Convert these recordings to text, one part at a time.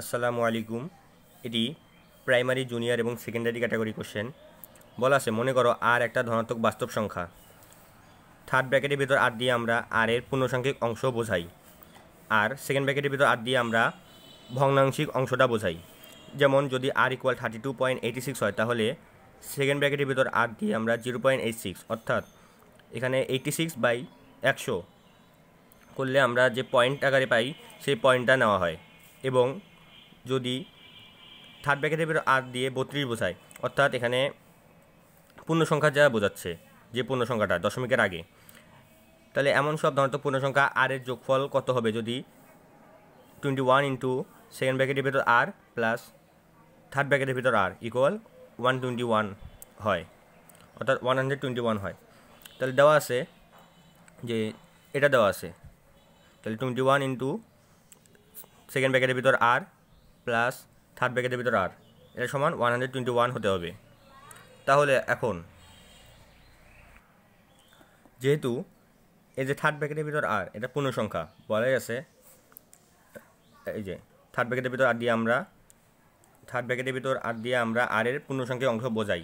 আসসালামু আলাইকুম এটি প্রাইমারি জুনিয়র এবং সেকেন্ডারি ক্যাটাগরি কোশ্চেন বলা আছে মনে করো আর একটা ধনাত্মক বাস্তব সংখ্যা থার্ড ব্র্যাকেটের ভিতর আর দিয়ে আমরা আর এর পূর্ণসংখ্যক অংশ বোঝাই আর সেকেন্ড ব্র্যাকেটের ভিতর আর দিয়ে আমরা ভগ্নাংশিক অংশটা বোঝাই যেমন যদি R equal thirty two point eighty six হয় তাহলে সেকেন্ড ব্র্যাকেটের ভিতর আর দিয়ে আমরা জিরো পয়েন্ট এইট সিক্স অর্থাৎ এখানে এইটি সিক্স বাই একশো করলে আমরা যে পয়েন্ট আকারে পাই সেই পয়েন্টটা নেওয়া হয় এবং যদি থার্ড ব্র্যাকেটের ভিতরে আর দিয়ে বত্রিশ বোঝায় অর্থাৎ এখানে পূর্ণ সংখ্যা যা বোঝাচ্ছে যে পূর্ণ সংখ্যাটা দশমিকের আগে তাহলে এমন সব ধরনত পূর্ণ সংখ্যা আর এর যোগফল কত হবে যদি টোয়েন্টি ওয়ান ইন্টু সেকেন্ড ব্র্যাকেটের ভিতর আর প্লাস থার্ড ব্র্যাকেটের ভিতর R equal one twenty one হয় অর্থাৎ ওয়ান হান্ড্রেড টোয়েন্টি ওয়ান হয় তাহলে দেওয়া আছে যে এটা দেওয়া আছে তাহলে টোয়েন্টি ওয়ান ইন্টু সেকেন্ড ব্র্যাকেটের ভিতর আর প্লাস থার্ড ব্র্যাকেটের ভিতর আর এটা সমান ওয়ান হান্ড্রেড টোয়েন্টি ওয়ান হতে হবে তাহলে এখন যেহেতু এই যে থার্ড ব্র্যাকেটের ভিতর আর এটা পূর্ণ সংখ্যা বলাই আছে এই যে থার্ড ব্র্যাকেটের ভিতর আর দিয়ে আমরা থার্ড ব্র্যাকেটের ভিতর আর দিয়ে আমরা আর পূর্ণ সংখ্যা অংশ বোঝাই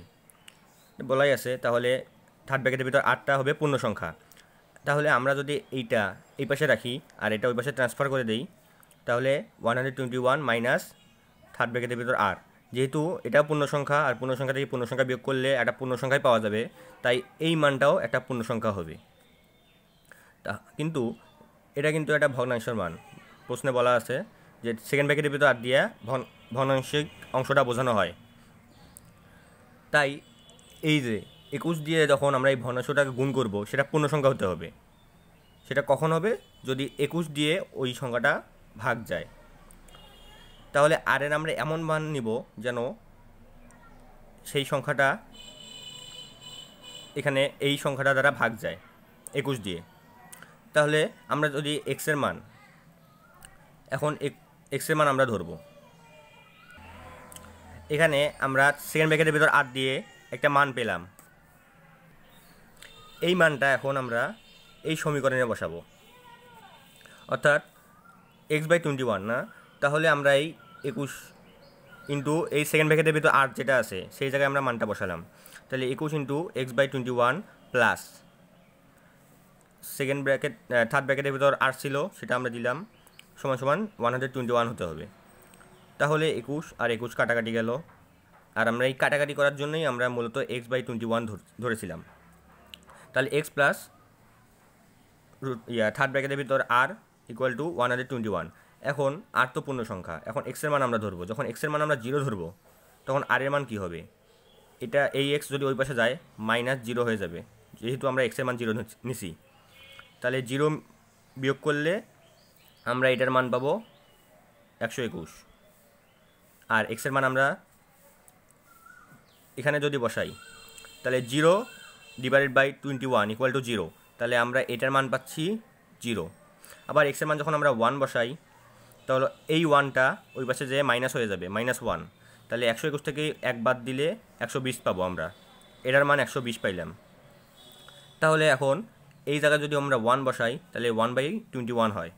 বলাই আছে তাহলে থার্ড ব্র্যাকেটের ভিতর আটটা হবে পূর্ণ সংখ্যা তাহলে আমরা যদি এইটা এই পাশে রাখি আর এটা ওই পাশে ট্রান্সফার করে দিই তাহলে one hundred twenty one minus third ব্র্যাকেটের ভিতর আর যেহেতু এটা পূর্ণসংখ্যা আর পূর্ণসংখ্যা থেকে পূর্ণসংখ্যা বিয়োগ করলে একটা পূর্ণসংখ্যাই পাওয়া যাবে তাই এই মানটাও একটা পূর্ণসংখ্যা হবে তা কিন্তু এটা কিন্তু একটা ভগ্নাংশের মান প্রশ্নে বলা আছে যে সেকেন্ড ব্র্যাকেটের ভিতর আর দিয়া ভগ্নাংশিক অংশটা বোঝানো হয় তাই এই যে একুশ দিয়ে যখন আমরা এই ভগ্নাংশটাকে গুণ করব সেটা পূর্ণসংখ্যা হতে হবে সেটা কখন হবে যদি একুশ দিয়ে ওই সংখ্যাটা ভাগ যায় তাহলে আর এর আমরা এমন মান নিব যেন সেই সংখ্যাটা এখানে এই সংখ্যাটা দ্বারা ভাগ যায় একুশ দিয়ে তাহলে আমরা যদি এক্সের মান এখন এক্সের মান আমরা ধরব এখানে আমরা সেকেন্ড ব্র্যাকেটের ভিতর আট দিয়ে একটা মান পেলাম এই মানটা এখন আমরা এই সমীকরণে বসাবো অর্থাৎ এক্স বাই টোয়েন্টি ওয়ান না তাহলে আমরা এই একুশ ইন্টু এই সেকেন্ড ব্র্যাকেটের ভিতরে আর যেটা আছে সেই জায়গায় আমরা মানটা বসালাম তাহলে একুশ into X by twenty one plus second bracket third ব্র্যাকেটের ভিতর আর ছিল সেটা আমরা দিলাম সমান সমান ওয়ান হান্ড্রেড টোয়েন্টি ওয়ান হতে হবে তাহলে একুশ আর একুশ কাটাকাটি গেল আর আমরা এই কাটাকাটি করার জন্যই আমরা মূলত এক্স বাই টোয়েন্টি ওয়ান ধরেছিলাম তাহলে এক্স প্লাস ইয়া থার্ড ব্র্যাকেটের ভিতর R equal to one hundred twenty one এখন আর তো পূর্ণ সংখ্যা এখন এক্সের মান আমরা ধরবো যখন এক্সের মান আমরা জিরো ধরবো তখন আর এর মান কী হবে এটা এই এক্স যদি ওই পাশে যায় মাইনাস জিরো হয়ে যাবে যেহেতু আমরা এক্সের মান জিরো নিছি তাহলে জিরো বিয়োগ করলে আমরা এটার মান পাবো একশো একুশ আর এক্সের মান আমরা এখানে যদি বসাই তাহলে zero divided by twenty one equal to zero তাহলে আমরা এটার মান পাচ্ছি জিরো আবার এক্সের মান যখন আমরা ওয়ান বসাই তাহলে এই ওয়ানটা ওই পাশে যেয়ে মাইনাস হয়ে যাবে মাইনাস ওয়ান তাহলে একশো একুশ থেকে এক বাদ দিলে একশো বিশ পাবো আমরা এটার মান একশো বিশ পাইলাম তাহলে এখন এই জায়গায় যদি আমরা ওয়ান বসাই তাহলে ওয়ান বাই টোয়েন্টি ওয়ান হয়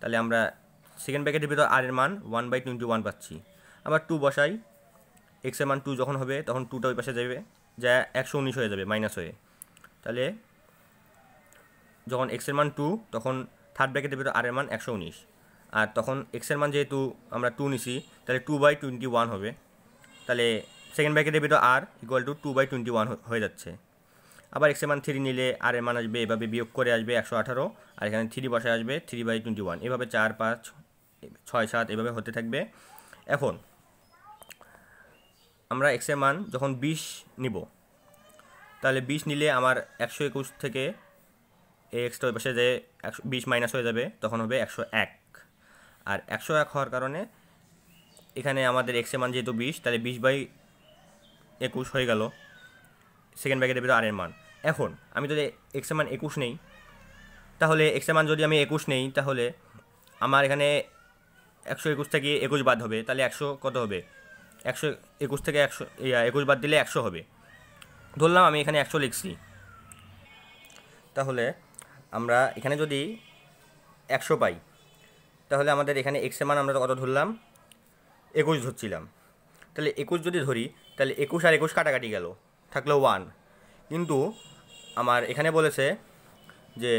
তাহলে আমরা সেকেন্ড প্যাকেটের ভিতর আর এর মান ওয়ান বাই টোয়েন্টি ওয়ান পাচ্ছি আবার টু বসাই এক্সের মান টু যখন হবে তখন টুটা ওই পাশে যাবে যা একশো উনিশ হয়ে যাবে মাইনাস হয়ে তাহলে যখন এক্সের মান টু তখন থার্ড ব্র্যাকেটে বেরো আর এর মান একশো উনিশ আর তখন এক্সের মান যেহেতু আমরা টু নিছি তাহলে টু বাই টোয়েন্টি ওয়ান হবে তাহলে সেকেন্ড ব্র্যাকেটে বেরো R equal to two by twenty one হয়ে যাচ্ছে আবার এক্সের মান থ্রি নিলে আর এর মান আসবে এভাবে বিয়োগ করে আসবে একশো আঠারো আর এখানে থ্রি বসে আসবে থ্রি বাই টোয়েন্টি ওয়ান এভাবে চার পাঁচ ছয় সাত এভাবে হতে থাকবে এখন আমরা এক্সের মান যখন বিশ নিব তাহলে বিশ নিলে আমার একশো একুশ থেকে এক্সটা ওই পাশে যে একশো বিশ মাইনাস হয়ে যাবে তখন হবে একশো এক আর একশো এক হওয়ার কারণে এখানে আমাদের এক্সের মান যেহেতু বিশ তাহলে বিশ বাই একুশ হয়ে গেল সেকেন্ড ব্যাকেটের ভিতরে আরের মান এখন আমি যদি এক্সের মান একুশ নেই তাহলে এক্সের মান যদি আমি একুশ নেই তাহলে আমার এখানে একশো একুশ থেকে একুশ বাদ হবে তাহলে একশো কত হবে একশো একুশ থেকে একশো একুশ বাদ দিলে একশো হবে ধরলাম আমি এখানে একশো লিখছি তাহলে আমরা এখানে যদি একশো পাই তাহলে আমাদের এখানে এক্সের মান আমরা কত ধরলাম একুশ ধরছিলাম তাহলে একুশ যদি ধরি তাহলে একুশ আর একুশ কাটাকাটি গেল থাকলো ওয়ান কিন্তু আমার এখানে বলেছে যে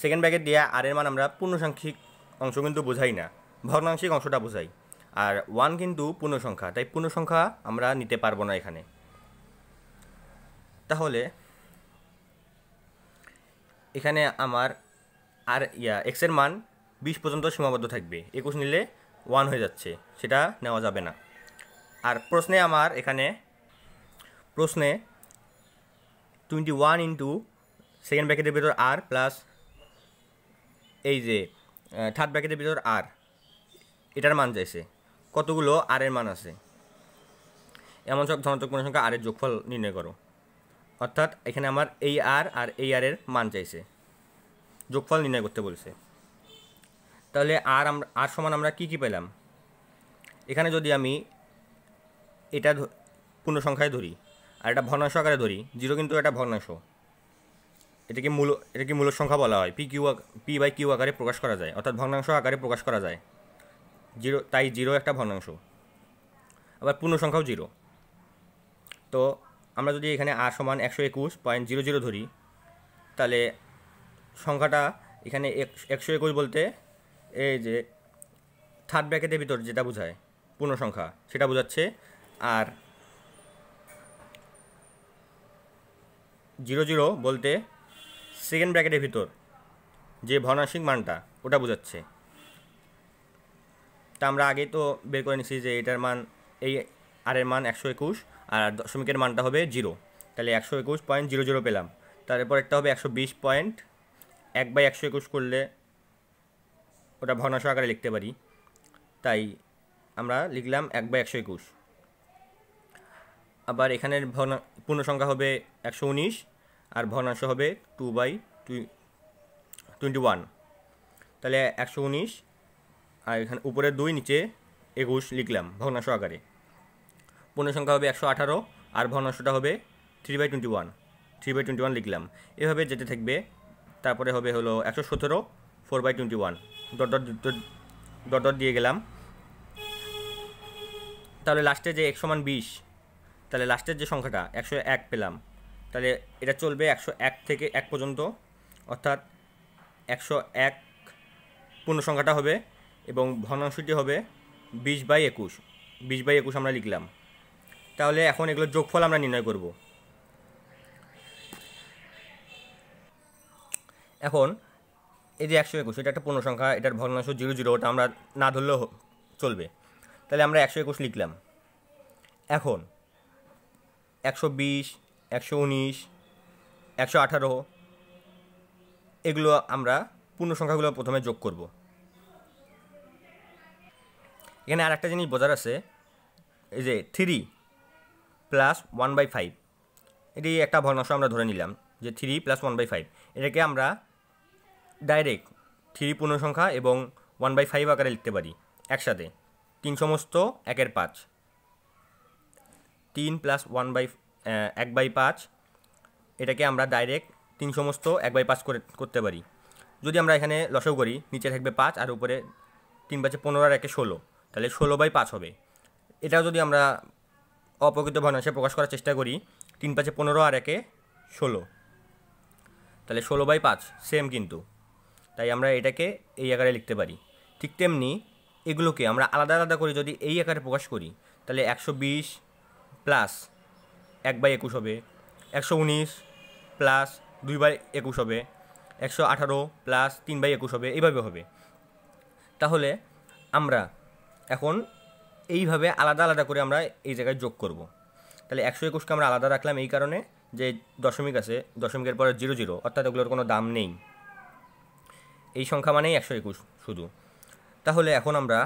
সেকেন্ড ব্যাগে দেওয়া আর এর মান আমরা পূর্ণসাংখ্যিক অংশ কিন্তু বোঝাই না ভগ্নাংশিক অংশটা বোঝাই আর ওয়ান কিন্তু পূর্ণসংখ্যা তাই পূর্ণসংখ্যা আমরা নিতে পারবো না এখানে তাহলে এখানে আমার আর ইয়া এক্সের মান বিশ পর্যন্ত সীমাবদ্ধ থাকবে একুশ নিলে ওয়ান হয়ে যাচ্ছে সেটা নেওয়া যাবে না আর প্রশ্নে আমার এখানে প্রশ্নে টোয়েন্টি ওয়ান ইন্টু সেকেন্ড ব্যাকেটের ভিতর আর প্লাস এই যে থার্ড ব্যাকেটের ভিতর আর এটার মান চাইছে কতগুলো আরের মান আছে এমন সব ধনাত্মক পূর্ণ সংখ্যা আরের যোগফল নির্ণয় করো অর্থাৎ এখানে আমার এই আর আর এই আরের মান চাইছে যোগফল নির্ণয় করতে বলছে তাহলে আর আমরা আর সমান আমরা কী কী পেলাম এখানে যদি আমি এটা পূর্ণ সংখ্যায় ধরি আর এটা ভগ্নাংশ আকারে ধরি জিরো কিন্তু এটা ভগ্নাংশ এটাকে মূল এটাকে মূল সংখ্যা বলা হয় P Q P by Q আকারে প্রকাশ করা যায় অর্থাৎ ভগ্নাংশ আকারে প্রকাশ করা যায় জিরো তাই জিরো একটা ভগ্নাংশ আবার পূর্ণ সংখ্যাও জিরো তো আমরা যদি এখানে আর সমান একশো একুশ পয়েন্ট জিরো জিরো ধরি তাহলে সংখ্যাটা এখানে একশো একুশ বলতে এই যে থার্ড ব্র্যাকেটের ভিতর যেটা বোঝায় পূর্ণ সংখ্যা সেটা বোঝাচ্ছে আর জিরো জিরো বলতে সেকেন্ড ব্র্যাকেটের ভিতর যে ভনাসিক মানটা ওটা বোঝাচ্ছে তা আমরা আগে তো বের করে নিছি যে এটার মান এই আর এর মান একশো একুশ আর দশমিকের মানটা হবে জিরো তাহলে একশো একুশ পয়েন্ট জিরো জিরো পেলাম তারপর একটা হবে একশো বিশ পয়েন্ট এক বাই একশো একুশ করলে ওটা ভগ্নাংশ আকারে লিখতে পারি তাই আমরা লিখলাম এক বাই একশো একুশ আবার এখানের ভগ্না পূর্ণ সংখ্যা হবে একশো উনিশ আর ভগ্নাংশ হবে টু বাই টোয়েন্টি ওয়ান তাহলে একশো উনিশ আর এখানে উপরে দুই নিচে একুশ লিখলাম ভগ্নাংশ আকারে পূর্ণ সংখ্যা হবে একশো আঠারো আর ভগ্নাংশটা হবে three by twenty one three by twenty one লিখলাম এভাবে যেতে থাকবে তারপরে হবে হলো একশো সতেরো four by twenty one dot dot dot dot দিয়ে গেলাম তাহলে লাস্টে যে একশো মান বিশ তাহলে লাস্টের যে সংখ্যাটা একশো এক পেলাম তাহলে এটা চলবে একশো এক থেকে এক পর্যন্ত অর্থাৎ একশো এক পূর্ণ সংখ্যাটা হবে এবং ভনাংশটি হবে বিশ বাই একুশ বিশ বাই একুশ আমরা লিখলাম তাহলে এখন এগুলোর যোগফল আমরা নির্ণয় করব এখন এই যে একশো একুশ এটা একটা পূর্ণ সংখ্যা এটার ভগ্নাংশ জিরো জিরো ওটা আমরা না ধরলেও চলবে তাহলে আমরা একশো একুশ লিখলাম এখন একশো বিশ একশো উনিশ একশো আঠারো এগুলো আমরা পূর্ণ সংখ্যাগুলো প্রথমে যোগ করব এখানে আর একটা জিনিস বোঝার আছে এই যে three plus one by five এটি একটা ভগ্নাংশ আমরা ধরে নিলাম যে three plus one by five এটাকে আমরা ডাইরেক্ট থ্রি পূর্ণসংখ্যা এবং ওয়ান বাই ফাইভ আকারে লিখতে পারি একসাথে তিন সমস্ত একের পাঁচ তিন প্লাস ওয়ান বাই এক বাই পাঁচ এটাকে আমরা ডাইরেক্ট তিন সমস্ত এক বাই পাঁচ করে করতে পারি যদি আমরা এখানে লসও করি নিচে থাকবে পাঁচ আর উপরে তিন পাঁচে পনেরো আর একে ষোলো তাহলে ষোলো বাই পাঁচ হবে এটাও যদি আমরা অপ্রকৃত ভগ্নাংশে প্রকাশ করার চেষ্টা করি তিন পাঁচে পনেরো আর একে ষোলো তাহলে ষোলো বাই পাঁচ সেম কিন্তু তাই আমরা এটাকে এই আকারে লিখতে পারি ঠিক তেমনি এগুলোকে আমরা আলাদা আলাদা করে যদি এই আকারে প্রকাশ করি তাহলে একশো বিশ প্লাস এক বাই একুশ হবে একশো উনিশ প্লাস দুই বাই একুশ হবে একশো আঠারো প্লাস তিন বাই একুশ হবে এইভাবে হবে তাহলে আমরা এখন এইভাবে আলাদা আলাদা করে আমরা এই জায়গায় যোগ করব তাহলে একশো একুশকে আমরা আলাদা রাখলাম এই কারণে যে দশমিক আছে দশমিকের পরে জিরো জিরো অর্থাৎ ওগুলোর কোনো দাম নেই এই সংখ্যা মানেই একশো একুশ শুধু তাহলে এখন আমরা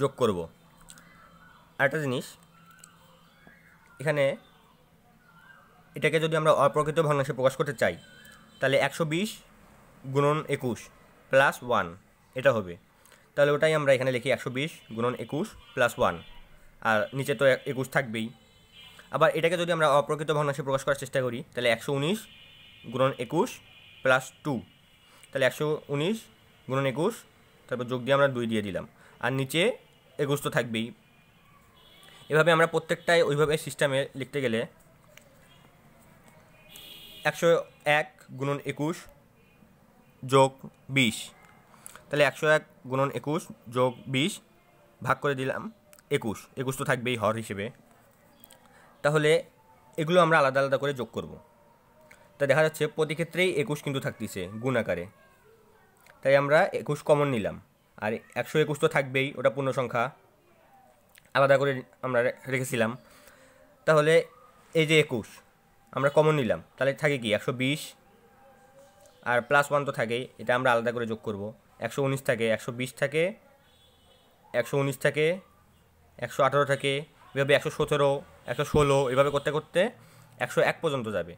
যোগ করব একটা জিনিস এখানে এটাকে যদি আমরা অপ্রকৃত ভগ্নাংশে প্রকাশ করতে চাই তাহলে একশো বিশ গুণন একুশ প্লাস ওয়ান এটা হবে তাহলে ওটাই আমরা এখানে লিখি একশো বিশ গুণন একুশ প্লাস ওয়ান আর নিচে তো একুশ থাকবেই আবার এটাকে যদি আমরা অপ্রকৃত ভগ্নাংশে প্রকাশ করার চেষ্টা করি তাহলে একশো উনিশ গুণন একুশ প্লাস টু তাহলে একশো উনিশ গুণন একুশ তারপর যোগ দিয়ে আমরা দুই দিয়ে দিলাম আর নিচে একুশ তো থাকবেই এভাবে আমরা প্রত্যেকটাই ওইভাবে সিস্টেমে লিখতে গেলে একশো এক গুণন একুশ যোগ বিশ তাহলে একশো এক গুণন একুশ যোগ বিশ ভাগ করে দিলাম একুশ একুশ তো থাকবেই হর হিসেবে তাহলে এগুলো আমরা আলাদা আলাদা করে যোগ করব। তা দেখা যাচ্ছে প্রতি ক্ষেত্রেই একুশ কিন্তু থাকতেছে গুণ আকারে তাই আমরা একুশ কমন নিলাম আর একশো একুশ তো থাকবেই ওটা পূর্ণ সংখ্যা আলাদা করে আমরা রেখেছিলাম তাহলে এই যে একুশ আমরা কমন নিলাম তাহলে থাকে কি একশো বিশ আর প্লাস ওয়ান তো থাকেই এটা আমরা আলাদা করে যোগ করবো একশো উনিশ থাকে একশো বিশ থাকে একশো উনিশ থাকে একশো আঠারো থাকে এভাবে একশো সতেরো একশো ষোলো এভাবে করতে করতে একশো এক পর্যন্ত যাবে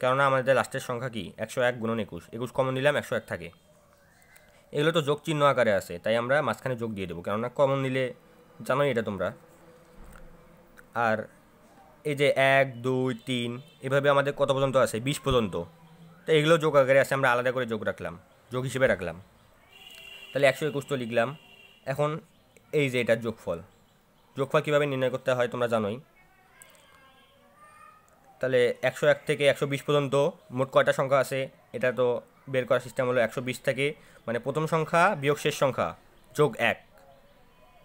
কেননা আমাদের লাস্টের সংখ্যা কি একশো এক গুণন একুশ একুশ কমন নিলাম একশো এক থাকে এগুলো তো যোগ চিহ্ন আকারে আছে তাই আমরা মাঝখানে যোগ দিয়ে দেবো কেননা কমন নিলে জানোই এটা তোমরা আর এই যে এক দুই তিন এভাবে আমাদের কত পর্যন্ত আছে বিশ পর্যন্ত তো এগুলো যোগ আকারে আছে আমরা আলাদা করে যোগ রাখলাম যোগ হিসেবে রাখলাম তাহলে একশো একুশ তো লিখলাম এখন এই যে এটার যোগফল যোগফল কীভাবে নির্ণয় করতে হয় তোমরা জানোই তাহলে একশো এক থেকে একশো বিশ পর্যন্ত মোট কয়টা সংখ্যা আছে এটা তো বের করার সিস্টেম হলো একশো বিশ থেকে মানে প্রথম সংখ্যা বিয়োগ শেষ সংখ্যা যোগ এক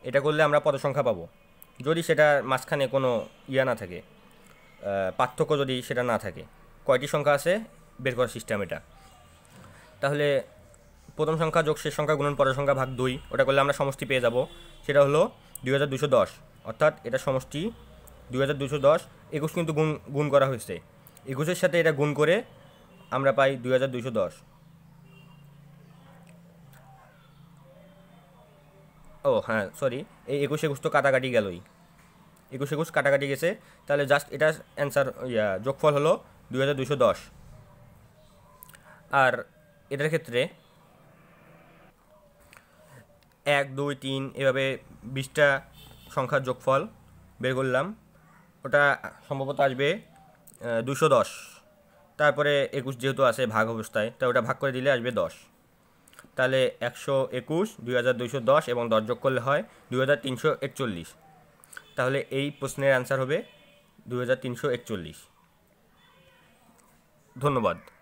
এটা করলে আমরা পদ সংখ্যা পাবো যদি সেটা মাঝখানে কোনো ইয়া না থাকে পার্থক্য যদি সেটা না থাকে কয়টি সংখ্যা আছে বের করার সিস্টেম এটা তাহলে প্রথম সংখ্যা যোগ শেষ সংখ্যা গুণন পরের সংখ্যা ভাগ দুই ওটা করলে আমরা সমষ্টি পেয়ে যাব সেটা হলো দুই হাজার দুশো দশ অর্থাৎ এটা সমষ্টি দুই হাজার দুশো দশ একুশ কিন্তু গুণ গুণ করা হয়েছে একুশের সাথে এটা গুণ করে আমরা পাই দুই হাজার দুশো দশ ও হ্যাঁ সরি এই একুশ একুশ তো কাটাকাটি গেলই একুশ একুশ কাটাকাটি গেছে তাহলে জাস্ট এটা অ্যান্সার ইয়া যোগফল হলো দুই হাজার দুশো দশ আর এটার ক্ষেত্রে এক দুই তিন এভাবে বিশটা সংখ্যার যোগফল বের করলাম ওটা সম্ভবত আসবে দুশো দশ তারপরে একুশ যেহেতু আছে ভাগ অবস্থায় তাই ওটা ভাগ করে দিলে আসবে দশ তাহলে একশো একুশ দুই হাজার দুইশো দশ এবং দশ যোগ করলে হয় দুই হাজার তিনশো একচল্লিশ তাহলে এই প্রশ্নের অ্যান্সার হবে দুই হাজার তিনশো একচল্লিশ ধন্যবাদ